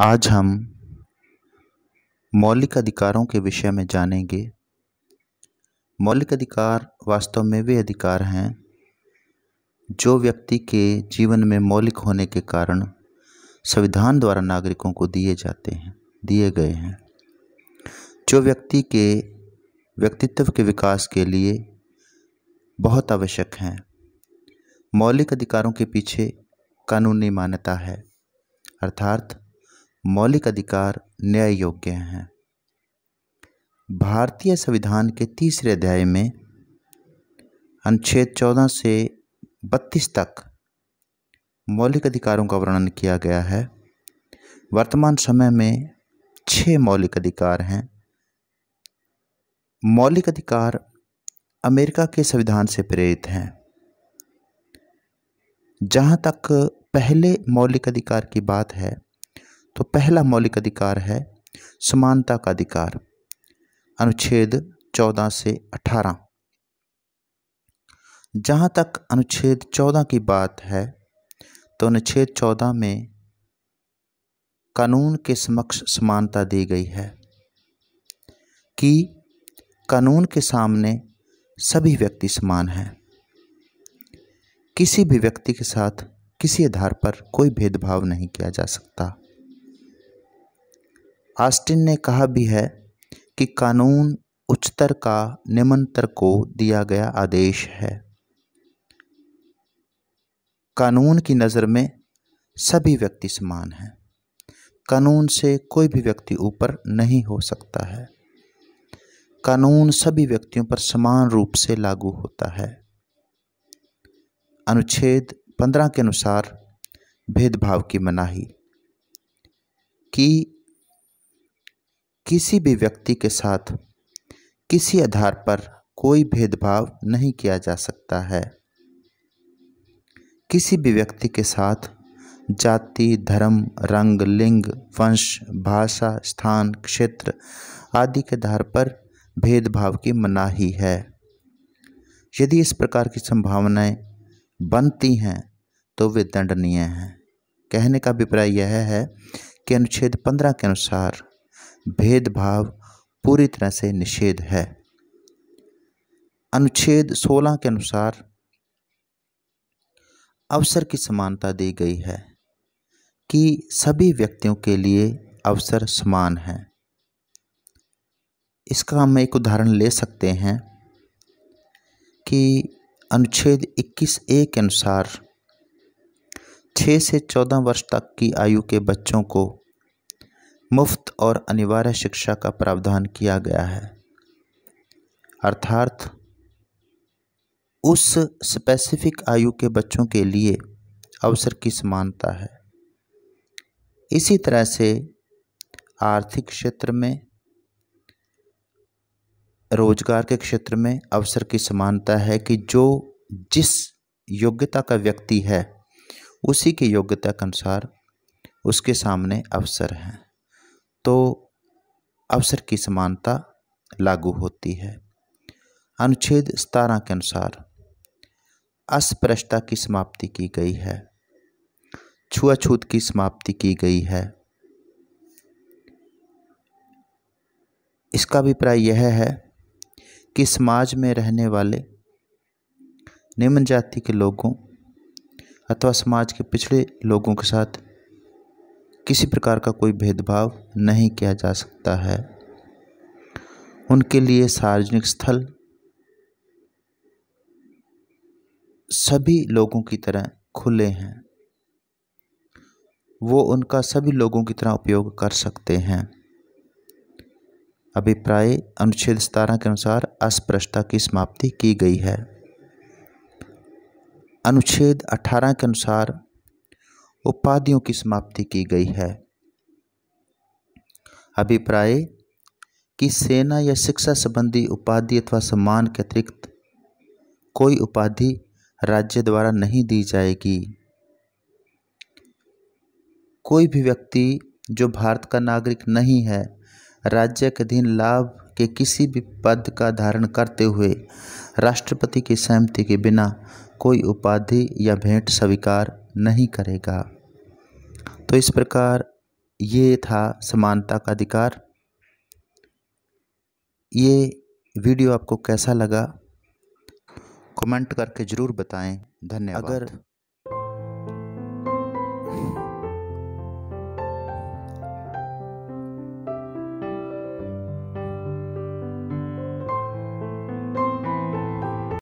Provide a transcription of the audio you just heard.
आज हम मौलिक अधिकारों के विषय में जानेंगे मौलिक अधिकार वास्तव में वे अधिकार हैं जो व्यक्ति के जीवन में मौलिक होने के कारण संविधान द्वारा नागरिकों को दिए जाते हैं दिए गए हैं जो व्यक्ति के व्यक्तित्व के विकास के लिए बहुत आवश्यक हैं मौलिक अधिकारों के पीछे कानूनी मान्यता है अर्थात मौलिक अधिकार न्याय योग्य हैं भारतीय संविधान के तीसरे अध्याय में अनुच्छेद चौदह से बत्तीस तक मौलिक अधिकारों का वर्णन किया गया है वर्तमान समय में छः मौलिक अधिकार हैं मौलिक अधिकार अमेरिका के संविधान से प्रेरित हैं जहाँ तक पहले मौलिक अधिकार की बात है तो पहला मौलिक अधिकार है समानता का अधिकार अनुच्छेद चौदह से अठारह जहाँ तक अनुच्छेद चौदह की बात है तो अनुच्छेद चौदह में कानून के समक्ष समानता दी गई है कि कानून के सामने सभी व्यक्ति समान हैं किसी भी व्यक्ति के साथ किसी आधार पर कोई भेदभाव नहीं किया जा सकता आस्टिन ने कहा भी है कि कानून उच्चतर का निमंत्र को दिया गया आदेश है कानून की नज़र में सभी व्यक्ति समान हैं कानून से कोई भी व्यक्ति ऊपर नहीं हो सकता है कानून सभी व्यक्तियों पर समान रूप से लागू होता है अनुच्छेद पंद्रह के अनुसार भेदभाव की मनाही की किसी भी व्यक्ति के साथ किसी आधार पर कोई भेदभाव नहीं किया जा सकता है किसी भी व्यक्ति के साथ जाति धर्म रंग लिंग वंश भाषा स्थान क्षेत्र आदि के आधार पर भेदभाव की मनाही है यदि इस प्रकार की संभावनाएं बनती हैं तो वे दंडनीय हैं कहने का अभिप्राय यह है कि अनुच्छेद पंद्रह के अनुसार भेदभाव पूरी तरह से निषेध है अनुच्छेद 16 के अनुसार अवसर की समानता दी गई है कि सभी व्यक्तियों के लिए अवसर समान है इसका हम एक उदाहरण ले सकते हैं कि अनुच्छेद 21 ए के अनुसार 6 से 14 वर्ष तक की आयु के बच्चों को मुफ्त और अनिवार्य शिक्षा का प्रावधान किया गया है अर्थात उस स्पेसिफिक आयु के बच्चों के लिए अवसर की समानता है इसी तरह से आर्थिक क्षेत्र में रोजगार के क्षेत्र में अवसर की समानता है कि जो जिस योग्यता का व्यक्ति है उसी की योग्यता के अनुसार उसके सामने अवसर हैं तो अवसर की समानता लागू होती है अनुच्छेद सतारह के अनुसार अस्पृश्यता की समाप्ति की गई है छुआछूत की समाप्ति की गई है इसका अभिप्राय यह है कि समाज में रहने वाले निम्न जाति के लोगों अथवा समाज के पिछड़े लोगों के साथ किसी प्रकार का कोई भेदभाव नहीं किया जा सकता है उनके लिए सार्वजनिक स्थल सभी लोगों की तरह खुले हैं वो उनका सभी लोगों की तरह उपयोग कर सकते हैं अभिप्राय अनुच्छेद सतारह के अनुसार अस्पृश्यता की समाप्ति की गई है अनुच्छेद अठारह के अनुसार उपाधियों की समाप्ति की गई है अभिप्राय कि सेना या शिक्षा संबंधी उपाधि अथवा सम्मान के अतिरिक्त कोई उपाधि राज्य द्वारा नहीं दी जाएगी कोई भी व्यक्ति जो भारत का नागरिक नहीं है राज्य के अधीन लाभ के किसी भी पद का धारण करते हुए राष्ट्रपति की सहमति के बिना कोई उपाधि या भेंट स्वीकार नहीं करेगा तो इस प्रकार ये था समानता का अधिकार ये वीडियो आपको कैसा लगा कमेंट करके ज़रूर बताएं धन्यवाद अगर